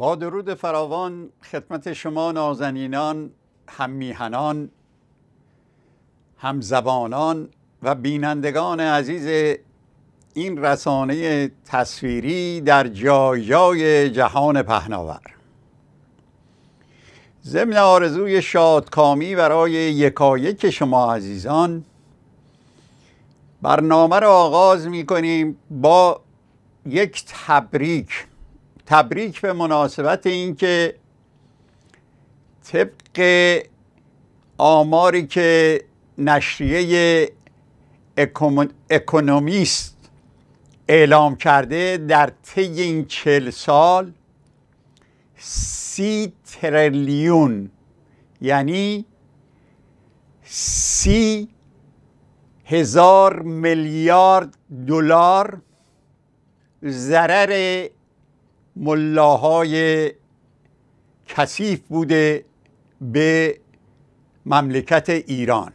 با درود فراوان خدمت شما نازنینان هممیهنان، همزبانان هم زبانان و بینندگان عزیز این رسانه تصویری در جای جهان پهناور ضمن آرزوی شادکامی برای یکایک شما عزیزان برنامه را آغاز می کنیم با یک تبریک تبریک به مناسبت اینکه طبق آماری که نشریه اکونومیست اعلام کرده در طی این چل سال سی تریلیون یعنی سی هزار میلیارد دلار ضرر ملاهای کثیف بوده به مملکت ایران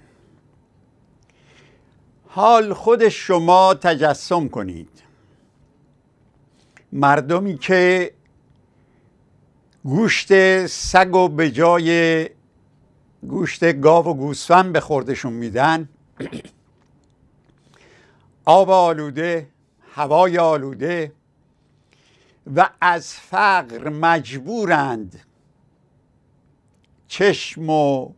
حال خود شما تجسم کنید مردمی که گوشت سگ و به جای گوشت گاو و گوسفند به خوردشون میدن آب آلوده هوای آلوده و از فقر مجبورند چشم و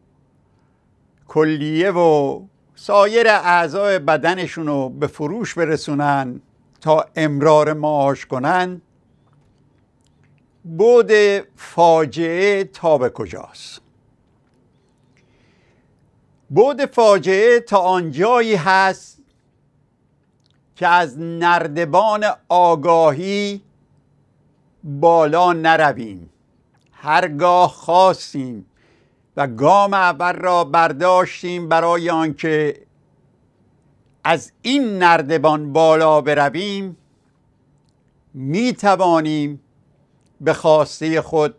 کلیه و سایر اعضای بدنشون رو به فروش برسونن تا امرار معاش کنن بود فاجعه تا به کجاست بود فاجعه تا آنجایی هست که از نردبان آگاهی بالا نرویم هرگاه خواستیم و گام اول را برداشتیم برای آنکه از این نردبان بالا برویم می توانیم به خواسته خود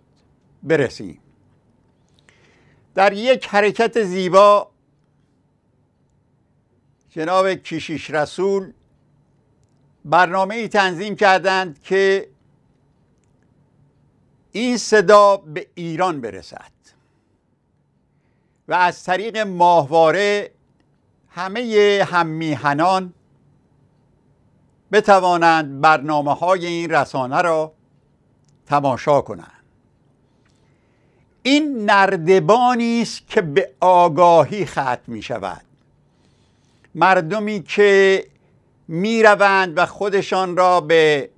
برسیم در یک حرکت زیبا جناب کشیش رسول برنامه ای تنظیم کردند که این صدا به ایران برسد و از طریق ماهواره همه هممیهنان بتوانند برنامه های این رسانه را تماشا کنند این نردبانی است که به آگاهی ختم می شود مردمی که میروند و خودشان را به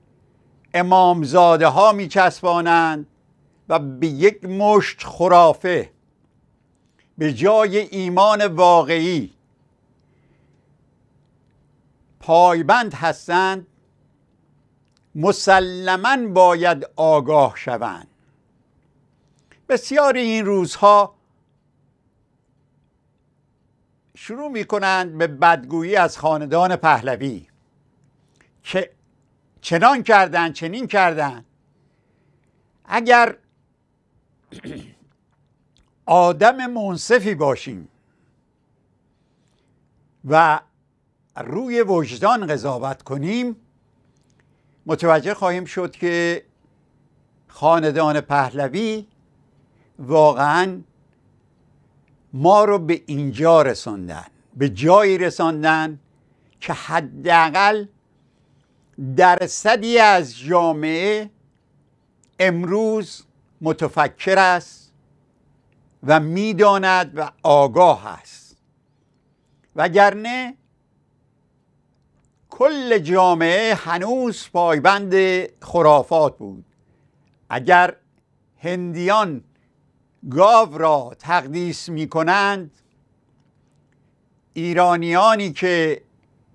امامزاده ها می چسبانند و به یک مشت خرافه به جای ایمان واقعی پایبند هستند مسلما باید آگاه شوند بسیاری این روزها شروع می کنند به بدگویی از خاندان پهلوی که چنان کردن چنین کردن اگر آدم منصفی باشیم و روی وجدان قضاوت کنیم متوجه خواهیم شد که خاندان پهلوی واقعا ما رو به اینجا رساندن به جایی رساندن که حداقل درصدی از جامعه امروز متفکر است و میداند و آگاه است وگرنه کل جامعه هنوز پایبند خرافات بود اگر هندیان گاو را تقدیس می کنند ایرانیانی که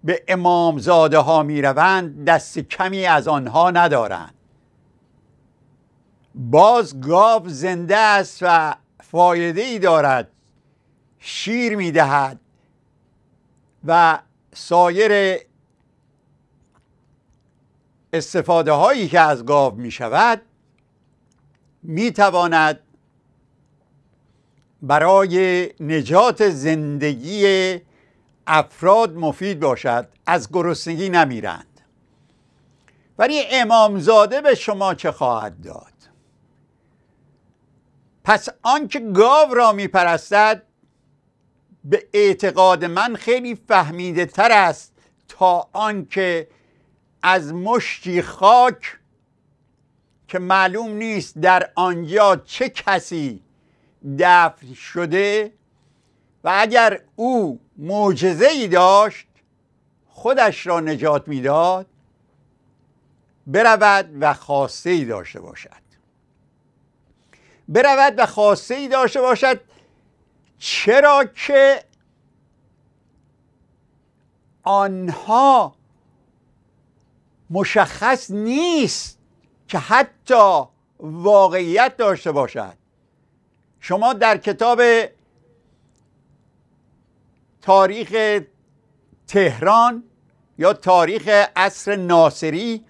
به امامزاده ها می روند دست کمی از آنها ندارند باز گاو زنده است و فایده ای دارد شیر می دهد و سایر استفاده هایی که از گاو می شود می تواند برای نجات زندگی افراد مفید باشد از گرسنگی نمیرند ولی امامزاده به شما چه خواهد داد پس آنکه گاو را میپرستد به اعتقاد من خیلی فهمیده تر است تا آنکه از مشتی خاک که معلوم نیست در آنجا چه کسی دفن شده و اگر او معجزه ای داشت خودش را نجات میداد برود و خواسته ای داشته باشد برود و خواسته ای داشته باشد چرا که آنها مشخص نیست که حتی واقعیت داشته باشد شما در کتاب تاریخ تهران یا تاریخ عصر ناصری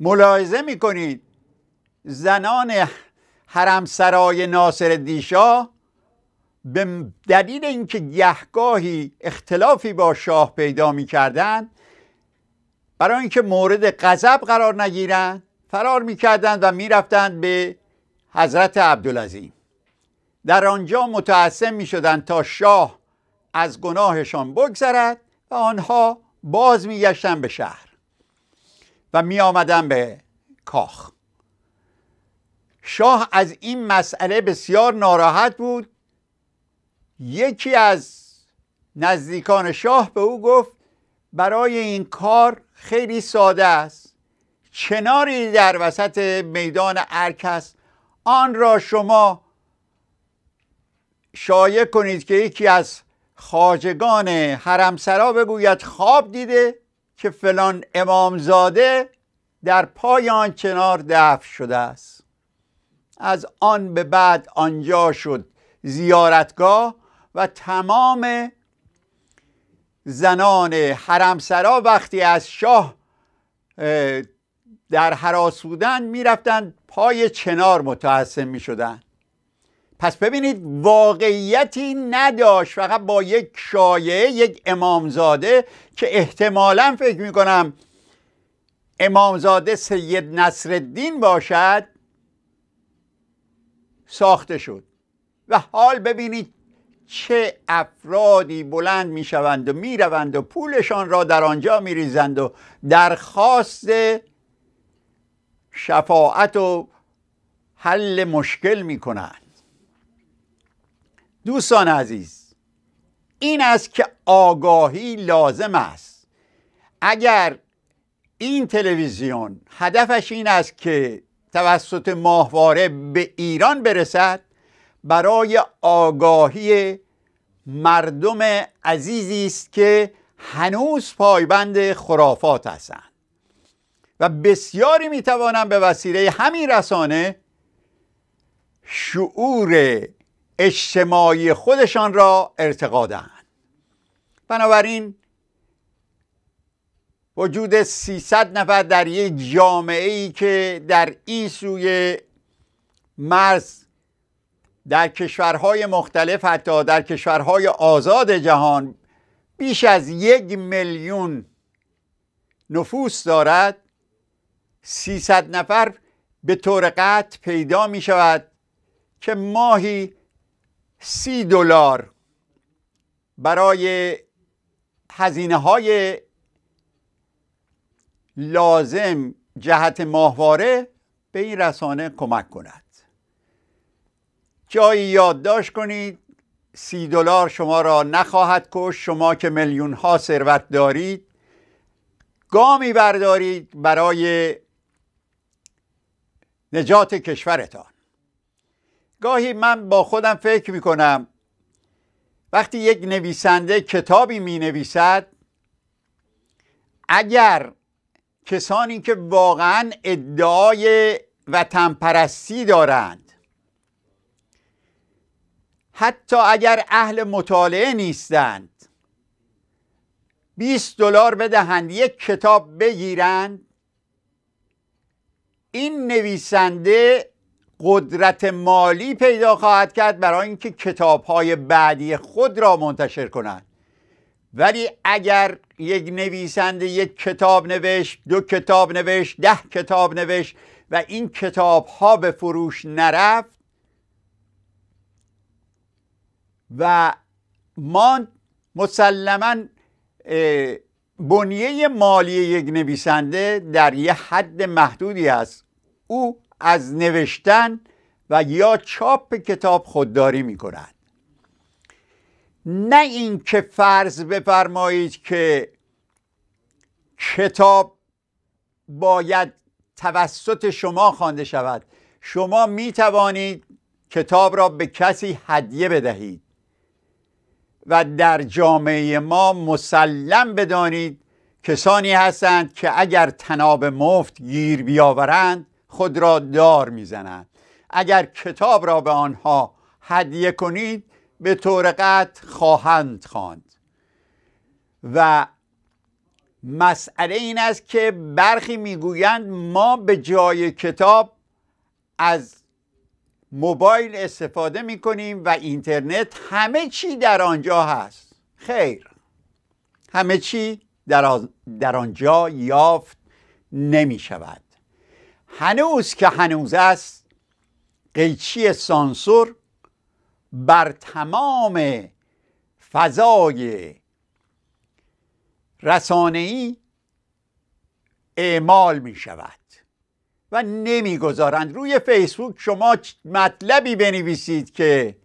ملاحظه میکنید زنان حرمسرای ناصر دیشا به دلیل اینکه گهگاهی اختلافی با شاه پیدا میکردند برای اینکه مورد غضب قرار نگیرند فرار میکردند و میرفتند به حضرت عبدالعظیم در آنجا متعصم میشدند تا شاه از گناهشان بگذرد و آنها باز میگشتن به شهر و میآمدن به کاخ شاه از این مسئله بسیار ناراحت بود یکی از نزدیکان شاه به او گفت برای این کار خیلی ساده است چناری در وسط میدان ارکست آن را شما شایع کنید که یکی از خاجگان حرمسرا بگوید خواب دیده که فلان امامزاده در پای آن چنار دفن شده است از آن به بعد آنجا شد زیارتگاه و تمام زنان حرمسرا وقتی از شاه در حراس بودن میرفتند پای چنار متحسن می شدن پس ببینید واقعیتی نداشت فقط با یک شایعه یک امامزاده که احتمالا فکر میکنم امامزاده سید نصرالدین باشد ساخته شد و حال ببینید چه افرادی بلند میشوند و میروند و پولشان را در آنجا ریزند و درخواست شفاعت و حل مشکل میکنند دوستان عزیز این است که آگاهی لازم است اگر این تلویزیون هدفش این است که توسط ماهواره به ایران برسد برای آگاهی مردم عزیزی است که هنوز پایبند خرافات هستند و بسیاری میتوانند به وسیله همین رسانه شعور اجتماعی خودشان را ارتقا دهند بنابراین وجود 300 نفر در یک جامعه ای که در این سوی مرز در کشورهای مختلف حتی در کشورهای آزاد جهان بیش از یک میلیون نفوس دارد 300 نفر به طور قطع پیدا می شود که ماهی سی دلار برای هزینه های لازم جهت ماهواره به این رسانه کمک کند جایی یادداشت کنید سی دلار شما را نخواهد کش شما که میلیون ها ثروت دارید گامی بردارید برای نجات کشورتان گاهی من با خودم فکر می کنم وقتی یک نویسنده کتابی می نویسد اگر کسانی که واقعا ادعای وطن پرستی دارند حتی اگر اهل مطالعه نیستند 20 دلار بدهند یک کتاب بگیرند این نویسنده قدرت مالی پیدا خواهد کرد برای اینکه کتابهای بعدی خود را منتشر کند ولی اگر یک نویسنده یک کتاب نوشت دو کتاب نوشت ده کتاب نوشت و این کتاب ها به فروش نرفت و ماند مسلما بنیه مالی یک نویسنده در یه حد محدودی است او از نوشتن و یا چاپ کتاب خودداری می کنند نه اینکه فرض بفرمایید که کتاب باید توسط شما خوانده شود شما می توانید کتاب را به کسی هدیه بدهید و در جامعه ما مسلم بدانید کسانی هستند که اگر تناب مفت گیر بیاورند خود را دار میزنند اگر کتاب را به آنها هدیه کنید به طور قطع خواهند خواند و مسئله این است که برخی میگویند ما به جای کتاب از موبایل استفاده می کنیم و اینترنت همه چی در آنجا هست خیر همه چی در, در آنجا یافت نمی شود هنوز که هنوز است قیچی سانسور بر تمام فضای رسانه‌ای اعمال می شود و نمیگذارند روی فیسبوک شما مطلبی بنویسید که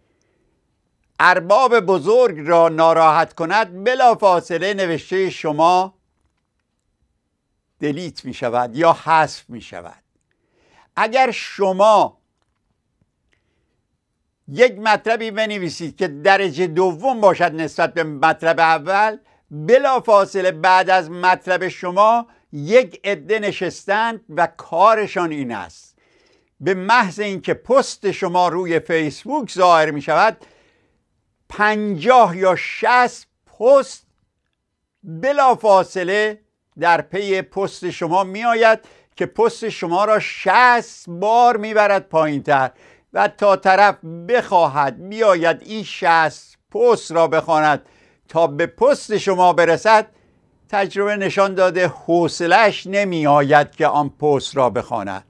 ارباب بزرگ را ناراحت کند بلا فاصله نوشته شما دلیت می شود یا حذف می شود اگر شما یک مطلبی بنویسید که درجه دوم باشد نسبت به مطلب اول بلا فاصله بعد از مطلب شما یک عده نشستند و کارشان این است به محض اینکه پست شما روی فیسبوک ظاهر می شود پنجاه یا شست پست بلا فاصله در پی پست شما می آید که پست شما را شست بار میبرد پایین تر و تا طرف بخواهد بیاید این شست پست را بخواند تا به پست شما برسد تجربه نشان داده حوصلش نمی آید که آن پست را بخواند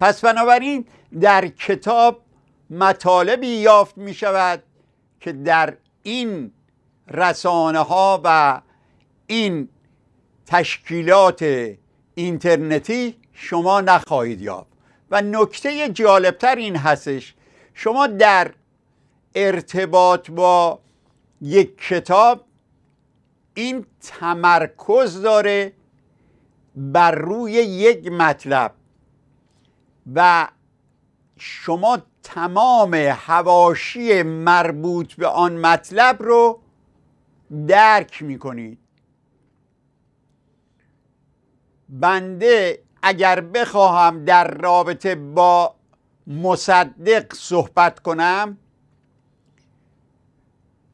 پس بنابراین در کتاب مطالبی یافت می شود که در این رسانه ها و این تشکیلات اینترنتی شما نخواهید یافت و نکته جالبتر این هستش شما در ارتباط با یک کتاب این تمرکز داره بر روی یک مطلب و شما تمام هواشی مربوط به آن مطلب رو درک میکنید بنده اگر بخواهم در رابطه با مصدق صحبت کنم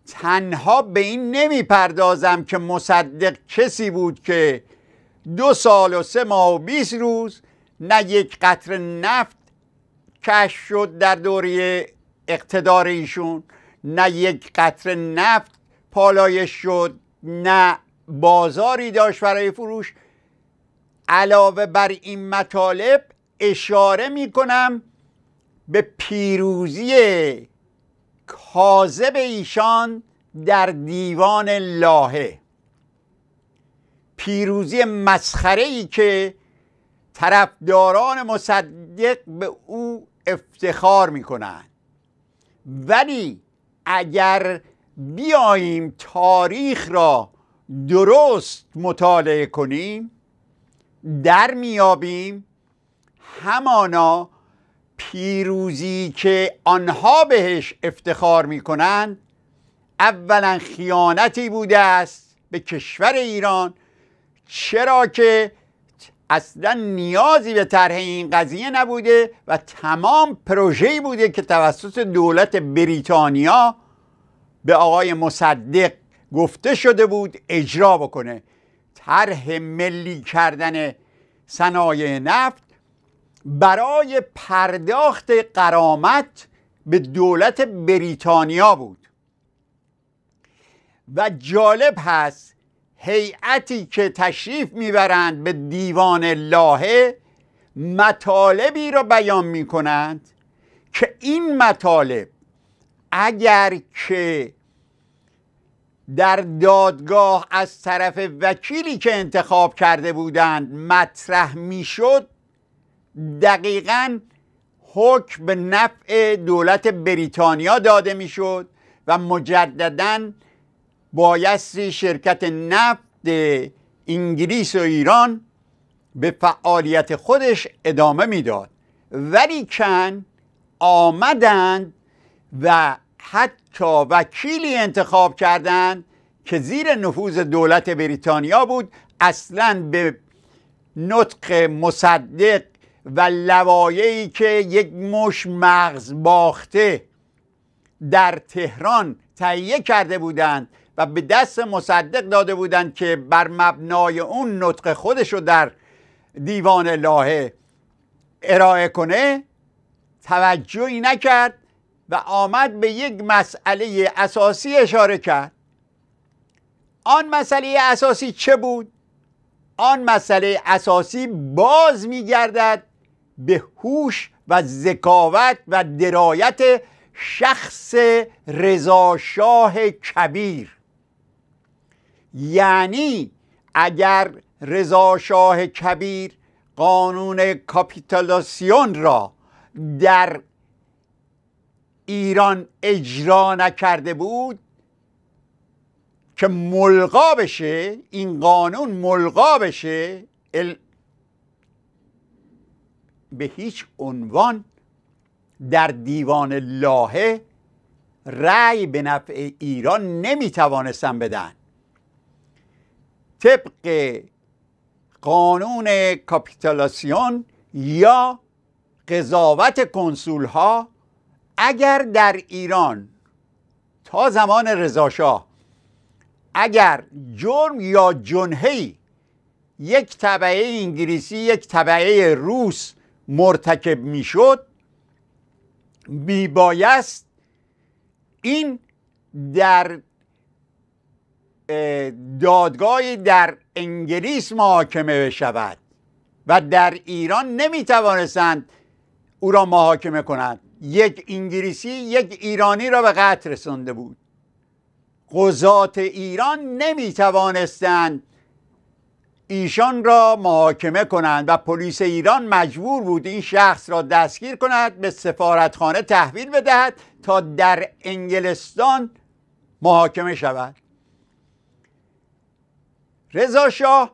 تنها به این نمیپردازم که مصدق کسی بود که دو سال و سه ماه و بیست روز نه یک قطر نفت کش شد در دوره اقتدار ایشون نه یک قطر نفت پالایش شد نه بازاری داشت برای فروش علاوه بر این مطالب اشاره می کنم به پیروزی کاذب ایشان در دیوان لاهه پیروزی مسخره ای که طرفداران مصدق به او افتخار میکنند ولی اگر بیاییم تاریخ را درست مطالعه کنیم در میابیم همانا پیروزی که آنها بهش افتخار میکنند اولا خیانتی بوده است به کشور ایران چرا که اصلا نیازی به طرح این قضیه نبوده و تمام پروژه‌ای بوده که توسط دولت بریتانیا به آقای مصدق گفته شده بود اجرا بکنه طرح ملی کردن صنایع نفت برای پرداخت قرامت به دولت بریتانیا بود و جالب هست هیئتی که تشریف میبرند به دیوان لاهه مطالبی را بیان می که این مطالب اگر که در دادگاه از طرف وکیلی که انتخاب کرده بودند مطرح میشد دقیقا حکم به نفع دولت بریتانیا داده میشد و مجددا بایستی شرکت نفت انگلیس و ایران به فعالیت خودش ادامه میداد ولی کن آمدند و حتی وکیلی انتخاب کردند که زیر نفوذ دولت بریتانیا بود اصلا به نطق مصدق و لوایعی که یک مش مغز باخته در تهران تهیه کرده بودند و به دست مصدق داده بودند که بر مبنای اون نطق خودش رو در دیوان لاهه ارائه کنه توجهی نکرد و آمد به یک مسئله اساسی اشاره کرد آن مسئله اساسی چه بود؟ آن مسئله اساسی باز میگردد به هوش و ذکاوت و درایت شخص رضاشاه کبیر یعنی اگر رضاشاه کبیر قانون کاپیتالاسیون را در ایران اجرا نکرده بود که ملغا بشه این قانون ملغا بشه به هیچ عنوان در دیوان لاهه رأی به نفع ایران نمیتوانستن بدن طبق قانون کاپیتالاسیون یا قضاوت کنسول ها اگر در ایران تا زمان رضاشاه اگر جرم یا جنهی یک طبعه انگلیسی یک طبعه روس مرتکب میشد میبایست این در دادگاهی در انگلیس محاکمه بشود و در ایران نمیتوانستند او را محاکمه کنند یک انگلیسی یک ایرانی را به قتل رسانده بود قضات ایران نمی توانستند ایشان را محاکمه کنند و پلیس ایران مجبور بود این شخص را دستگیر کند به سفارتخانه تحویل بدهد تا در انگلستان محاکمه شود رضا شاه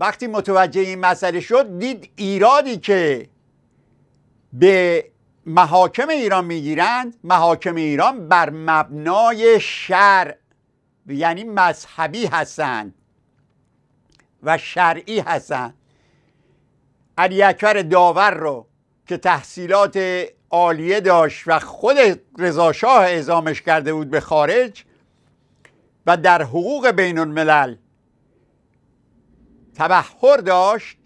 وقتی متوجه این مسئله شد دید ایرادی که به محاکم ایران میگیرند محاکم ایران بر مبنای شرع یعنی مذهبی هستند و شرعی هستند علی اکبر داور رو که تحصیلات عالیه داشت و خود رضاشاه اعزامش کرده بود به خارج و در حقوق بین الملل تبهر داشت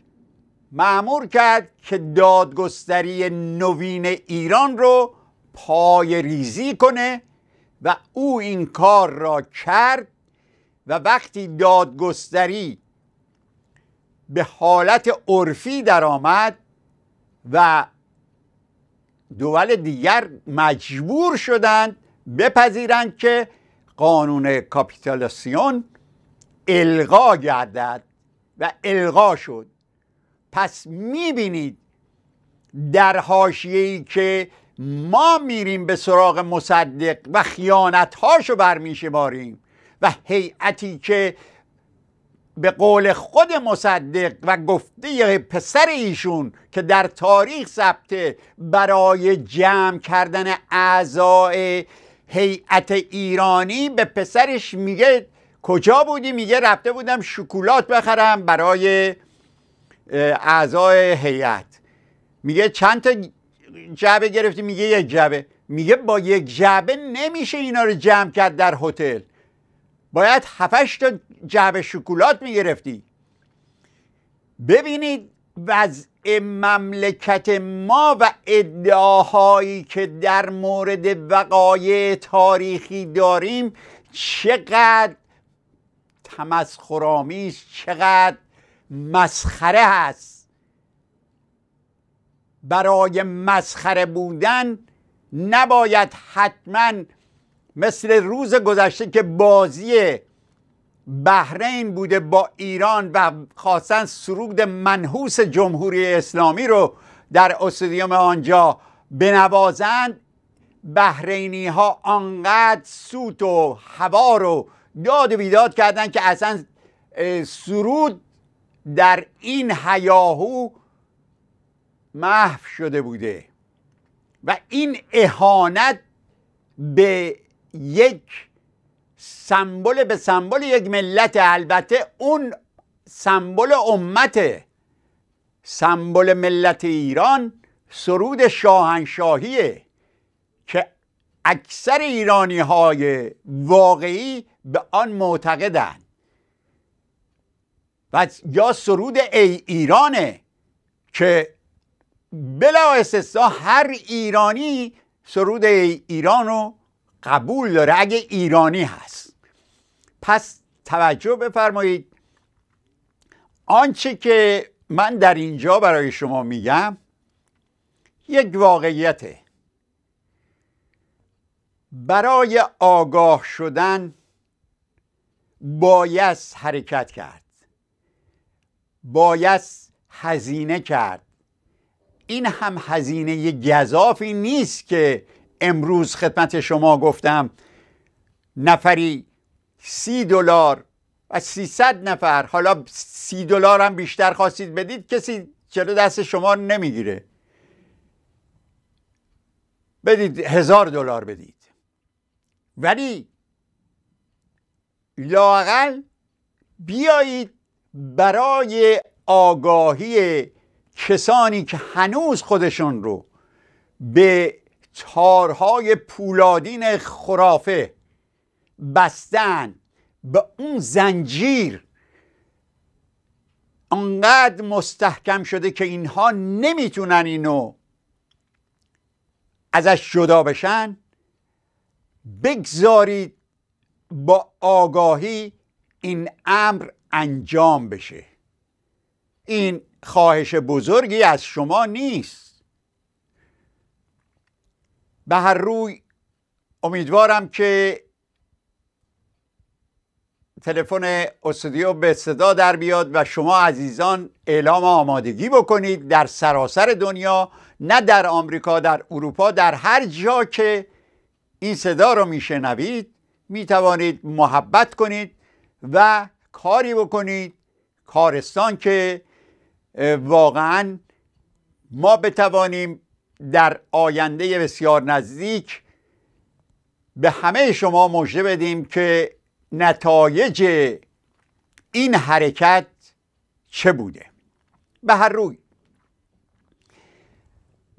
معمور کرد که دادگستری نوین ایران رو پای ریزی کنه و او این کار را کرد و وقتی دادگستری به حالت عرفی درآمد و دول دیگر مجبور شدند بپذیرند که قانون کاپیتالاسیون الغا گردد و الغا شد پس میبینید در حاشیه‌ای که ما میریم به سراغ مصدق و خیانتهاشو برمیشماریم و هیئتی که به قول خود مصدق و گفته پسر ایشون که در تاریخ ثبته برای جمع کردن اعضای هیئت ایرانی به پسرش میگه کجا بودی میگه رفته بودم شکلات بخرم برای اعضای هیئت میگه چند تا جعبه گرفتی میگه یک جعبه میگه با یک جعبه نمیشه اینا رو جمع کرد در هتل باید هفتش تا جعبه شکلات میگرفتی ببینید وضع مملکت ما و ادعاهایی که در مورد وقایع تاریخی داریم چقدر تمسخرآمیز چقدر مسخره هست برای مسخره بودن نباید حتما مثل روز گذشته که بازی بحرین بوده با ایران و خواستن سرود منحوس جمهوری اسلامی رو در استودیوم آنجا بنوازند بحرینی ها آنقدر سوت و هوا رو داد و بیداد کردن که اصلا سرود در این هیاهو محو شده بوده و این اهانت به یک سمبل به سمبل یک ملت البته اون سمبل امت سمبل ملت ایران سرود شاهنشاهیه که اکثر ایرانی های واقعی به آن معتقدند و یا سرود ای ایرانه که بلا استثنا هر ایرانی سرود ای ایران رو قبول داره اگه ایرانی هست پس توجه بفرمایید آنچه که من در اینجا برای شما میگم یک واقعیته برای آگاه شدن باید حرکت کرد باید هزینه کرد این هم هزینه گذافی نیست که امروز خدمت شما گفتم نفری سی دلار و 300 نفر حالا سی دلار هم بیشتر خواستید بدید کسی چرا دست شما نمیگیره بدید هزار دلار بدید ولی لاقل بیایید برای آگاهی کسانی که هنوز خودشون رو به تارهای پولادین خرافه بستن به اون زنجیر انقدر مستحکم شده که اینها نمیتونن اینو ازش جدا بشن بگذارید با آگاهی این امر انجام بشه این خواهش بزرگی از شما نیست به هر روی امیدوارم که تلفن استودیو به صدا در بیاد و شما عزیزان اعلام آمادگی بکنید در سراسر دنیا نه در آمریکا در اروپا در هر جا که این صدا رو میشنوید میتوانید محبت کنید و کاری بکنید کارستان که واقعا ما بتوانیم در آینده بسیار نزدیک به همه شما مژده بدیم که نتایج این حرکت چه بوده به هر روی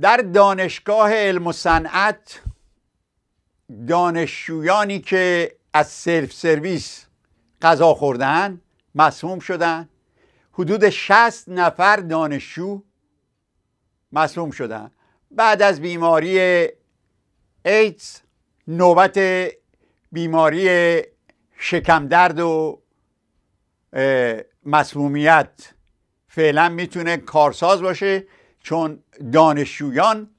در دانشگاه علم و صنعت دانشجویانی که از سلف سرویس غذا خوردن مصموم شدن حدود 60 نفر دانشجو مصموم شدن بعد از بیماری ایدز نوبت بیماری شکم درد و مسمومیت فعلا میتونه کارساز باشه چون دانشجویان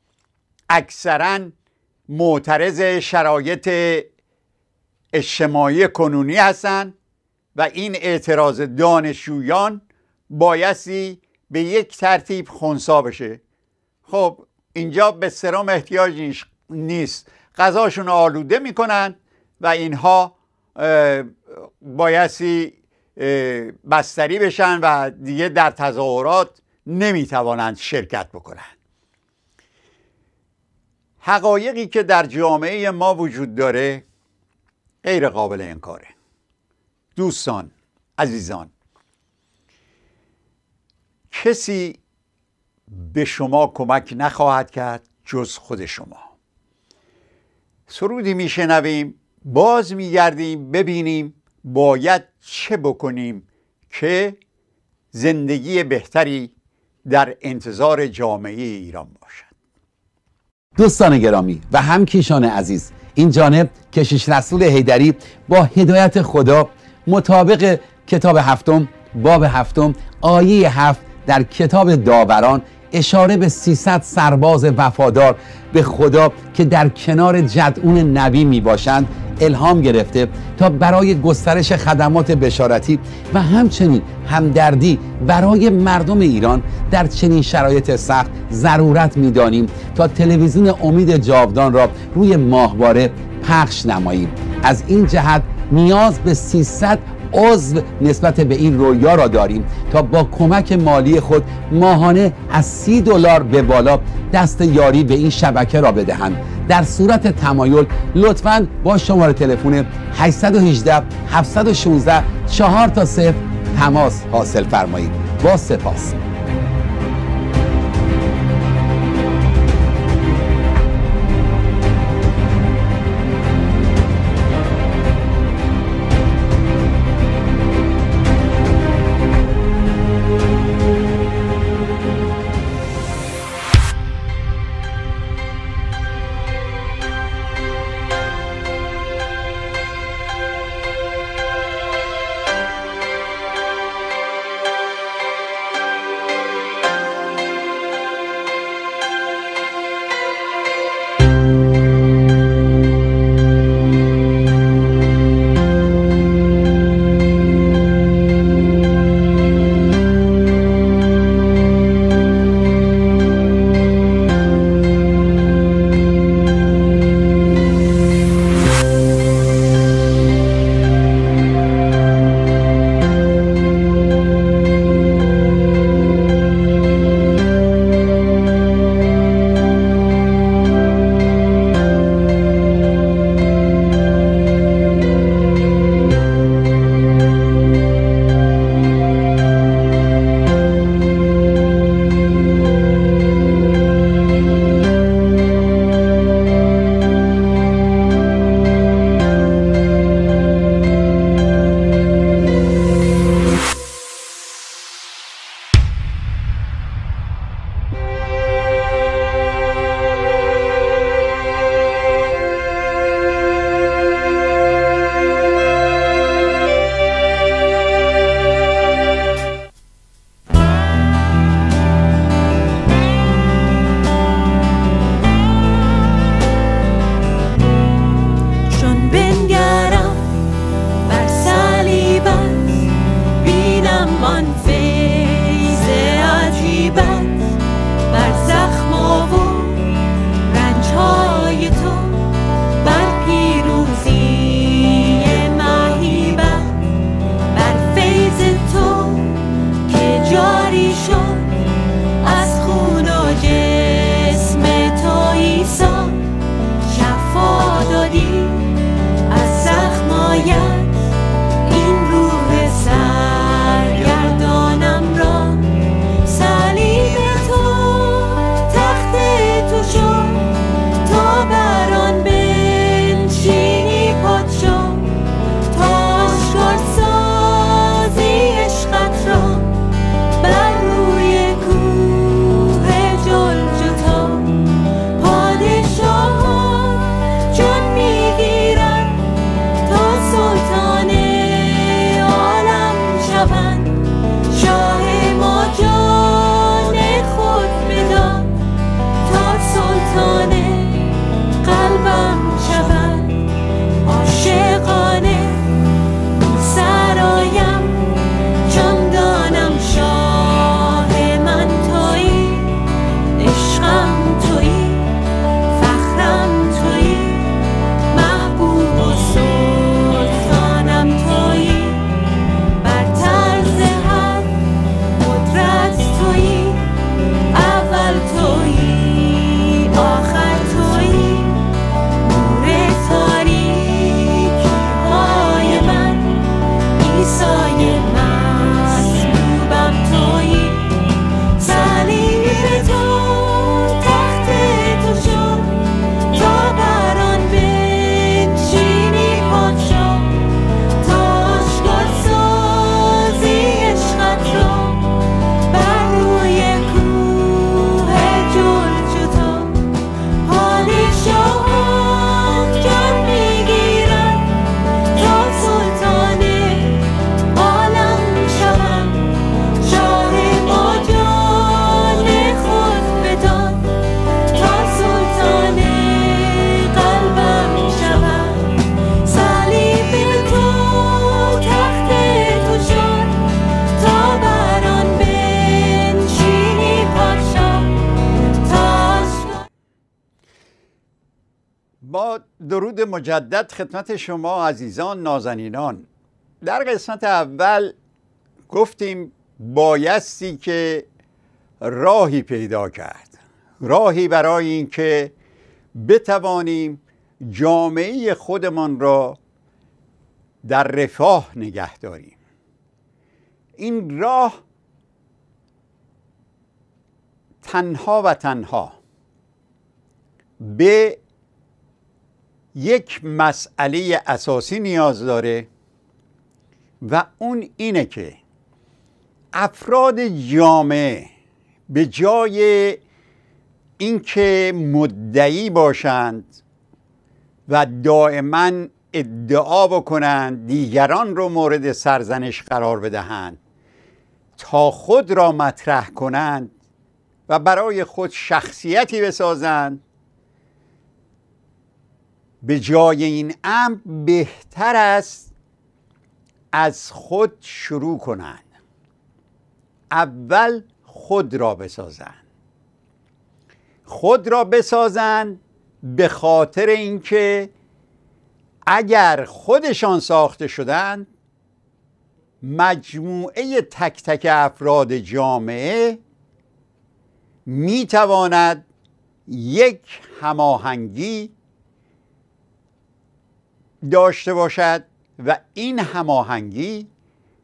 اکثرا معترض شرایط اجتماعی کنونی هستند و این اعتراض دانشجویان بایستی به یک ترتیب خونسا بشه خب اینجا به سرام احتیاج نیست غذاشون آلوده میکنن و اینها بایستی بستری بشن و دیگه در تظاهرات نمیتوانند شرکت بکنند حقایقی که در جامعه ما وجود داره غیر قابل انکاره دوستان عزیزان کسی به شما کمک نخواهد کرد جز خود شما سرودی میشنویم باز میگردیم ببینیم باید چه بکنیم که زندگی بهتری در انتظار جامعه ایران باشد دوستان گرامی و همکیشان عزیز این جانب کشیش رسول هیدری با هدایت خدا مطابق کتاب هفتم باب هفتم آیه هفت در کتاب داوران اشاره به 300 سرباز وفادار به خدا که در کنار جدعون نبی می باشند الهام گرفته تا برای گسترش خدمات بشارتی و همچنین همدردی برای مردم ایران در چنین شرایط سخت ضرورت میدانیم تا تلویزیون امید جاودان را روی ماهواره پخش نماییم از این جهت نیاز به 300 عضو نسبت به این رویا را داریم تا با کمک مالی خود ماهانه از 30 دلار به بالا دست یاری به این شبکه را بدهند در صورت تمایل لطفا با شماره تلفن 818 716 4 تا 0 تماس حاصل فرمایید با سپاس درود مجدد خدمت شما عزیزان نازنینان در قسمت اول گفتیم بایستی که راهی پیدا کرد راهی برای اینکه بتوانیم جامعه خودمان را در رفاه نگه داریم این راه تنها و تنها به یک مسئله اساسی نیاز داره و اون اینه که افراد جامعه به جای اینکه مدعی باشند و دائما ادعا بکنند دیگران رو مورد سرزنش قرار بدهند تا خود را مطرح کنند و برای خود شخصیتی بسازند به جای این امر بهتر است از خود شروع کنند اول خود را بسازند خود را بسازند به خاطر اینکه اگر خودشان ساخته شدند مجموعه تک تک افراد جامعه می تواند یک هماهنگی داشته باشد و این هماهنگی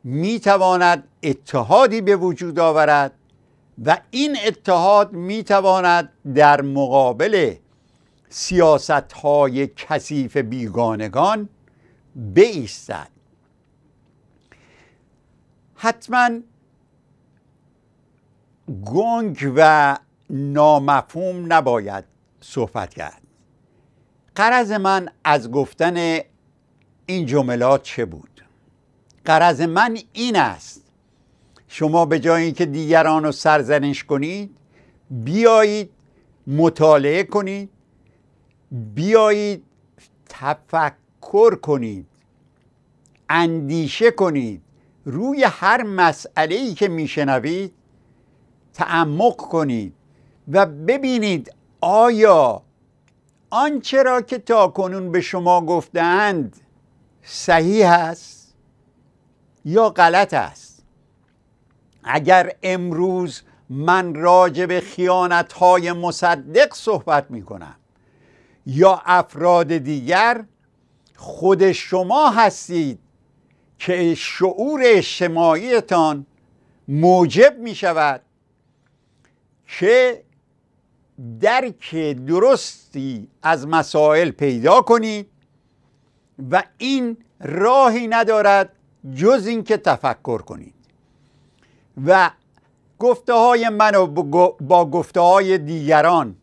میتواند اتحادی به وجود آورد و این اتحاد میتواند در مقابل سیاست های کثیف بیگانگان بایستد حتما گنگ و نامفهوم نباید صحبت کرد قرض من از گفتن این جملات چه بود قرض من این است شما به جای اینکه دیگران رو سرزنش کنید بیایید مطالعه کنید بیایید تفکر کنید اندیشه کنید روی هر مسئله ای که میشنوید تعمق کنید و ببینید آیا آنچه را که تاکنون به شما گفتند صحیح است یا غلط است اگر امروز من راجع به خیانتهای مصدق صحبت می کنم یا افراد دیگر خود شما هستید که شعور اجتماعیتان موجب می شود که درک درستی از مسائل پیدا کنید و این راهی ندارد جز اینکه تفکر کنید و گفته های من و با گفته های دیگران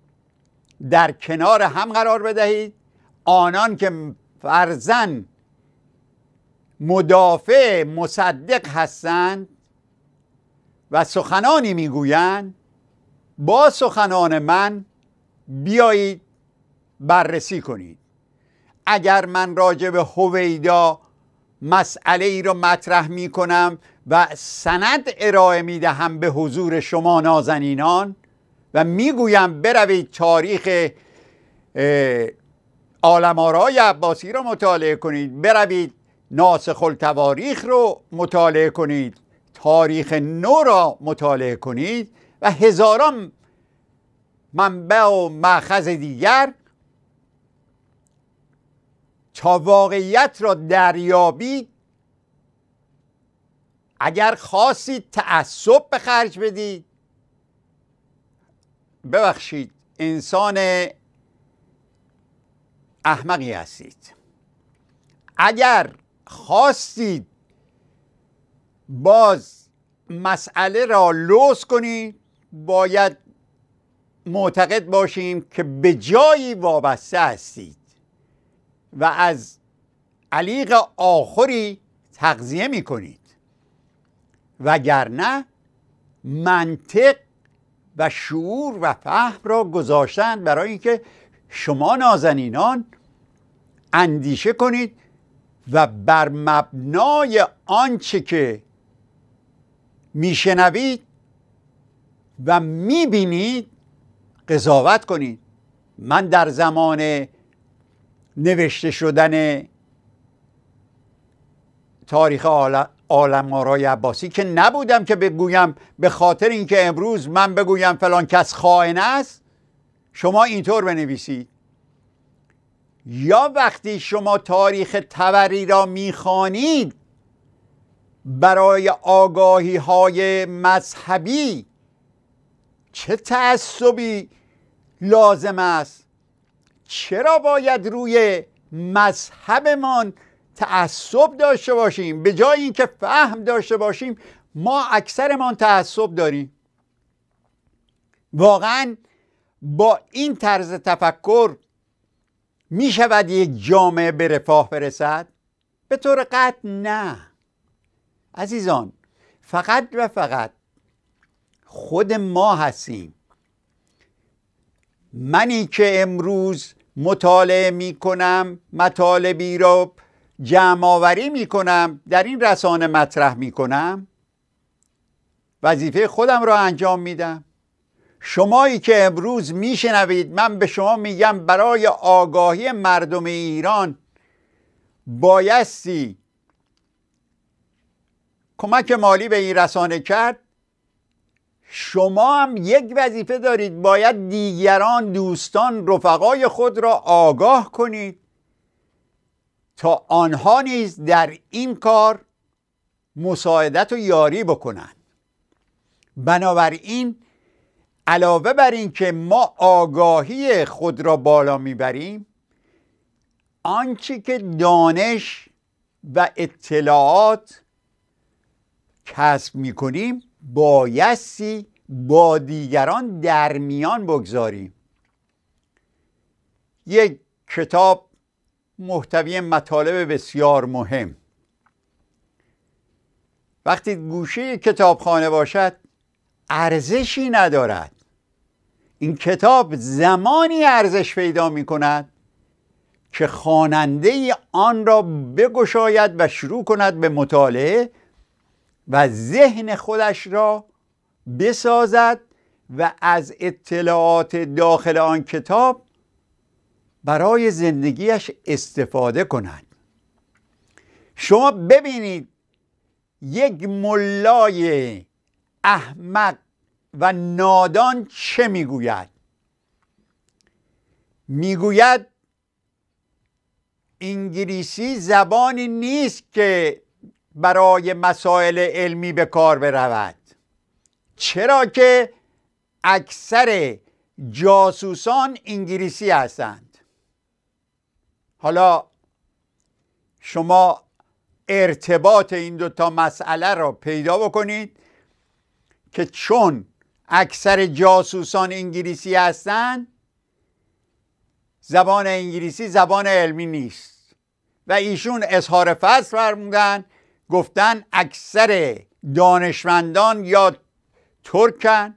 در کنار هم قرار بدهید آنان که فرزن مدافع مصدق هستند و سخنانی میگویند با سخنان من بیایید بررسی کنید اگر من راجع به هویدا مسئله ای را مطرح می کنم و سند ارائه می دهم به حضور شما نازنینان و میگویم بروید تاریخ آلمارای عباسی را مطالعه کنید بروید ناسخ التواریخ رو مطالعه کنید تاریخ نو را مطالعه کنید و هزاران منبع و معخذ دیگر تا واقعیت را دریابید اگر خواستید تعصب به خرج بدید ببخشید انسان احمقی هستید اگر خواستید باز مسئله را لوس کنید باید معتقد باشیم که به جایی وابسته هستید و از علیق آخری تغذیه می کنید وگرنه منطق و شعور و فهم را گذاشتن برای اینکه شما نازنینان اندیشه کنید و بر مبنای آنچه که میشنوید و میبینید قضاوت کنید من در زمان نوشته شدن تاریخ عالم آرای عباسی که نبودم که بگویم به خاطر اینکه امروز من بگویم فلان کس خائن است شما اینطور بنویسید یا وقتی شما تاریخ توری را میخوانید برای آگاهی های مذهبی چه تعصبی لازم است چرا باید روی مذهبمان تعصب داشته باشیم به جای اینکه فهم داشته باشیم ما اکثرمان تعصب داریم واقعا با این طرز تفکر می شود یک جامعه به رفاه برسد به طور قطع نه عزیزان فقط و فقط خود ما هستیم منی که امروز مطالعه می کنم مطالبی را جمع آوری می کنم در این رسانه مطرح می کنم وظیفه خودم را انجام میدم شمایی که امروز میشنوید من به شما میگم برای آگاهی مردم ایران بایستی کمک مالی به این رسانه کرد شما هم یک وظیفه دارید باید دیگران دوستان رفقای خود را آگاه کنید تا آنها نیز در این کار مساعدت و یاری بکنند بنابراین علاوه بر اینکه ما آگاهی خود را بالا میبریم آنچه که دانش و اطلاعات کسب میکنیم بایستی با دیگران در میان بگذاریم یک کتاب محتوی مطالب بسیار مهم وقتی گوشه کتابخانه باشد ارزشی ندارد این کتاب زمانی ارزش پیدا می کند که خواننده آن را بگشاید و شروع کند به مطالعه و ذهن خودش را بسازد و از اطلاعات داخل آن کتاب برای زندگیش استفاده کند شما ببینید یک ملای احمق و نادان چه میگوید میگوید انگلیسی زبانی نیست که برای مسائل علمی به کار برود چرا که اکثر جاسوسان انگلیسی هستند حالا شما ارتباط این دو تا مسئله را پیدا بکنید که چون اکثر جاسوسان انگلیسی هستند زبان انگلیسی زبان علمی نیست و ایشون اظهار فصل فرمودن گفتن اکثر دانشمندان یا ترکن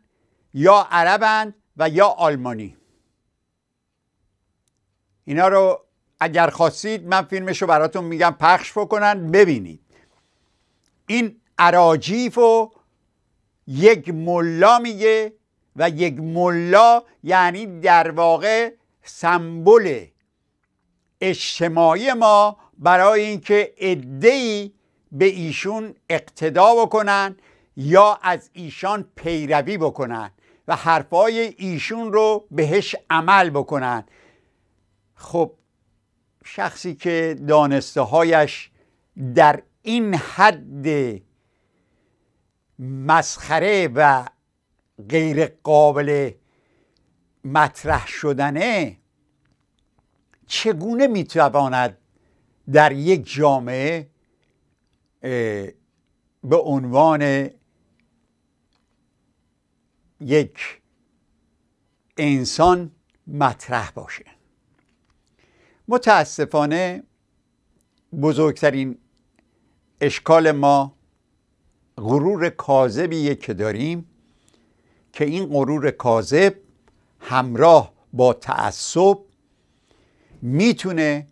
یا عربند و یا آلمانی اینا رو اگر خواستید من فیلمش رو براتون میگم پخش بکنن ببینید این عراجیف و یک ملا میگه و یک ملا یعنی در واقع سمبل اجتماعی ما برای اینکه ای، به ایشون اقتدا بکنن یا از ایشان پیروی بکنن و حرفای ایشون رو بهش عمل بکنن خب شخصی که دانسته هایش در این حد مسخره و غیر قابل مطرح شدنه چگونه میتواند در یک جامعه به عنوان یک انسان مطرح باشه متاسفانه بزرگترین اشکال ما غرور کاذبیه که داریم که این غرور کاذب همراه با تعصب میتونه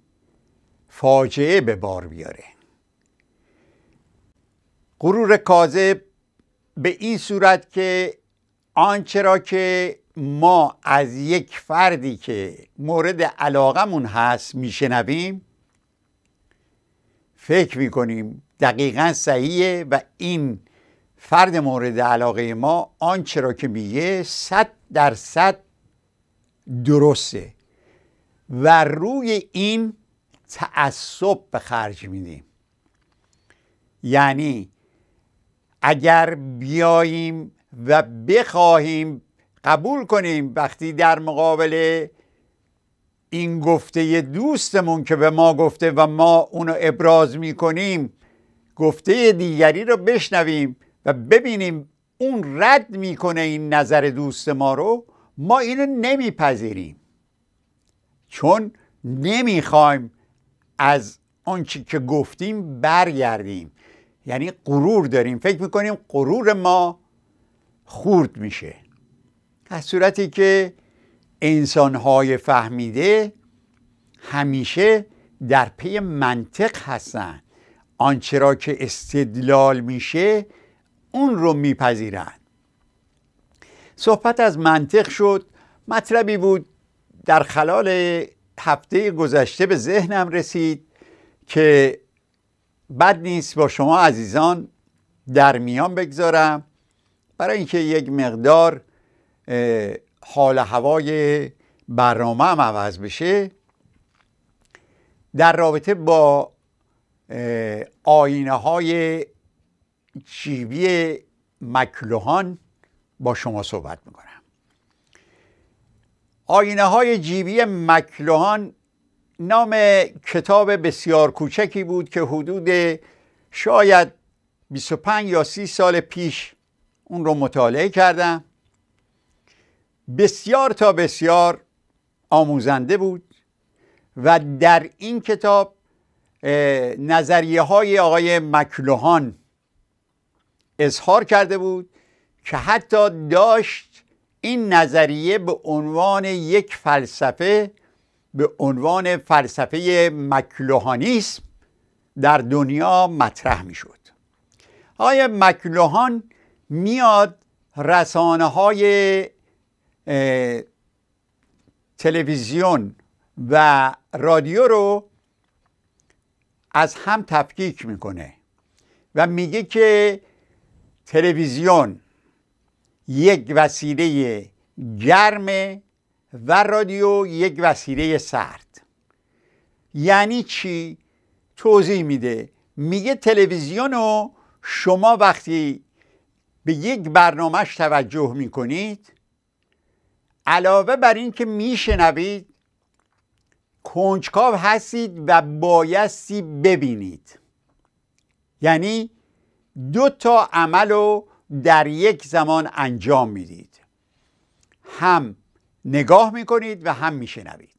فاجعه به بار بیاره غرور کاذب به این صورت که آنچه را که ما از یک فردی که مورد علاقمون هست میشنویم فکر میکنیم دقیقا صحیحه و این فرد مورد علاقه ما آنچه را که میگه صد درصد درسته و روی این تعصب به خرج میدیم یعنی اگر بیاییم و بخواهیم قبول کنیم وقتی در مقابل این گفته دوستمون که به ما گفته و ما اونو ابراز میکنیم گفته دیگری رو بشنویم و ببینیم اون رد میکنه این نظر دوست ما رو ما اینو نمیپذیریم چون نمیخوایم از آنچه که گفتیم برگردیم یعنی غرور داریم فکر میکنیم غرور ما خورد میشه در صورتی که انسانهای فهمیده همیشه در پی منطق هستند آنچه را که استدلال میشه اون رو میپذیرند صحبت از منطق شد مطلبی بود در خلال هفته گذشته به ذهنم رسید که بد نیست با شما عزیزان در میان بگذارم برای اینکه یک مقدار حال هوای برنامه هم عوض بشه در رابطه با آینه های جیبی مکلوهان با شما صحبت میکنم آینه های جیبی مکلوهان نام کتاب بسیار کوچکی بود که حدود شاید 25 یا 30 سال پیش اون رو مطالعه کردم بسیار تا بسیار آموزنده بود و در این کتاب نظریه های آقای مکلوهان اظهار کرده بود که حتی داشت این نظریه به عنوان یک فلسفه به عنوان فلسفه مکلوهانیسم در دنیا مطرح می شد آقای مکلوهان میاد رسانه های تلویزیون و رادیو رو از هم تفکیک میکنه و میگه که تلویزیون یک وسیله گرمه و رادیو یک وسیله سرد یعنی چی؟ توضیح میده میگه تلویزیون رو شما وقتی به یک برنامهش توجه میکنید علاوه بر اینکه میشنوید کنجکاو هستید و بایستی ببینید یعنی دو تا عمل رو در یک زمان انجام میدید هم نگاه میکنید و هم میشنوید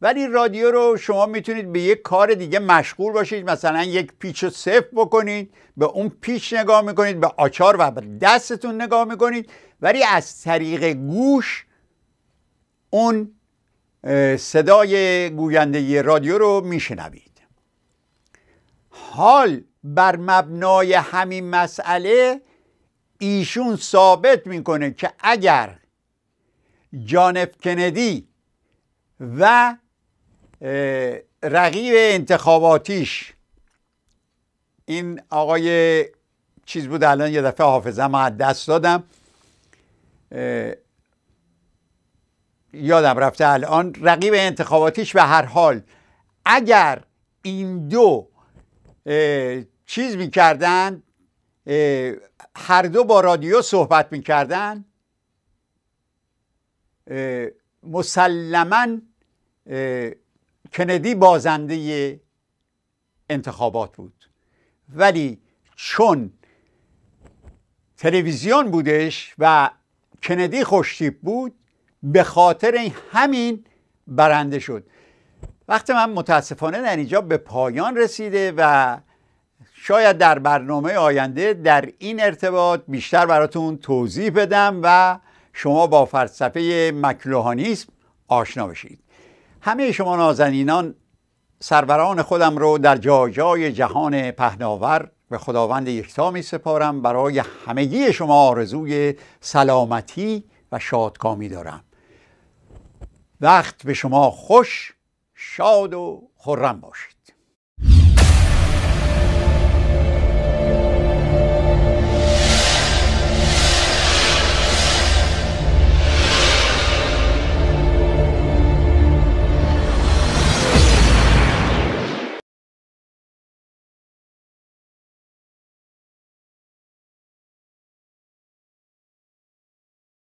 ولی رادیو رو شما میتونید به یک کار دیگه مشغول باشید مثلا یک پیچ رو صف بکنید به اون پیچ نگاه میکنید به آچار و به دستتون نگاه میکنید ولی از طریق گوش اون صدای گوینده رادیو رو میشنوید حال بر مبنای همین مسئله ایشون ثابت میکنه که اگر جانف کندی و رقیب انتخاباتیش این آقای چیز بود الان یه دفعه حافظه ما دست دادم یادم رفته الان رقیب انتخاباتیش به هر حال اگر این دو چیز میکردن هر دو با رادیو صحبت میکردن مسلما کندی بازنده انتخابات بود ولی چون تلویزیون بودش و کندی خوشتیب بود به خاطر این همین برنده شد وقتی من متاسفانه در اینجا به پایان رسیده و شاید در برنامه آینده در این ارتباط بیشتر براتون توضیح بدم و شما با فلسفه مکلوهانیسم آشنا بشید همه شما نازنینان سروران خودم رو در جای جای جهان پهناور به خداوند یکتا می سپارم برای همگی شما آرزوی سلامتی و شادکامی دارم وقت به شما خوش شاد و خورم باشید